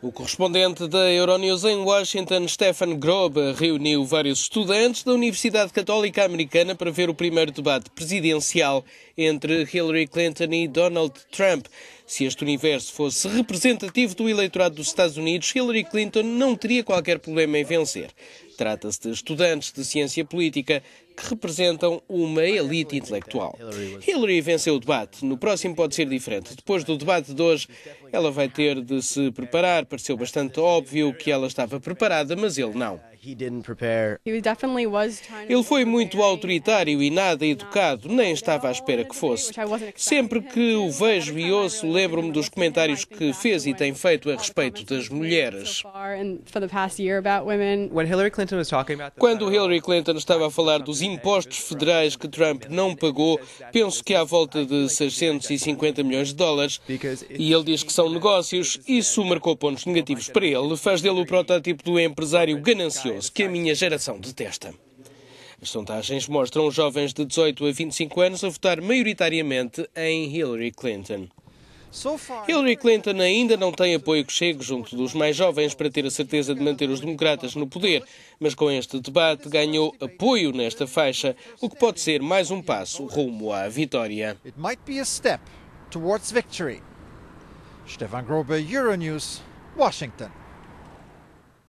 O correspondente da Euronews em Washington, Stephen Grobe, reuniu vários estudantes da Universidade Católica Americana para ver o primeiro debate presidencial entre Hillary Clinton e Donald Trump. Se este universo fosse representativo do eleitorado dos Estados Unidos, Hillary Clinton não teria qualquer problema em vencer. Trata-se de estudantes de ciência política que representam uma elite intelectual. Hillary venceu o debate. No próximo pode ser diferente. Depois do debate de hoje, ela vai ter de se preparar. Pareceu bastante óbvio que ela estava preparada, mas ele não. Ele foi muito autoritário e nada educado, nem estava à espera que fosse. Sempre que o vejo e ouço, lembro-me dos comentários que fez e tem feito a respeito das mulheres. Quando Hillary Clinton estava a falar dos impostos federais que Trump não pagou, penso que à volta de 650 milhões de dólares, e ele diz que são negócios. Isso marcou pontos negativos para ele, faz dele o protótipo do empresário ganancioso que a minha geração detesta. As sondagens mostram jovens de 18 a 25 anos a votar maioritariamente em Hillary Clinton. Hillary Clinton ainda não tem apoio que chegue junto dos mais jovens para ter a certeza de manter os democratas no poder, mas com este debate ganhou apoio nesta faixa, o que pode ser mais um passo rumo à vitória. Stefan Grobe, Euronews, Washington.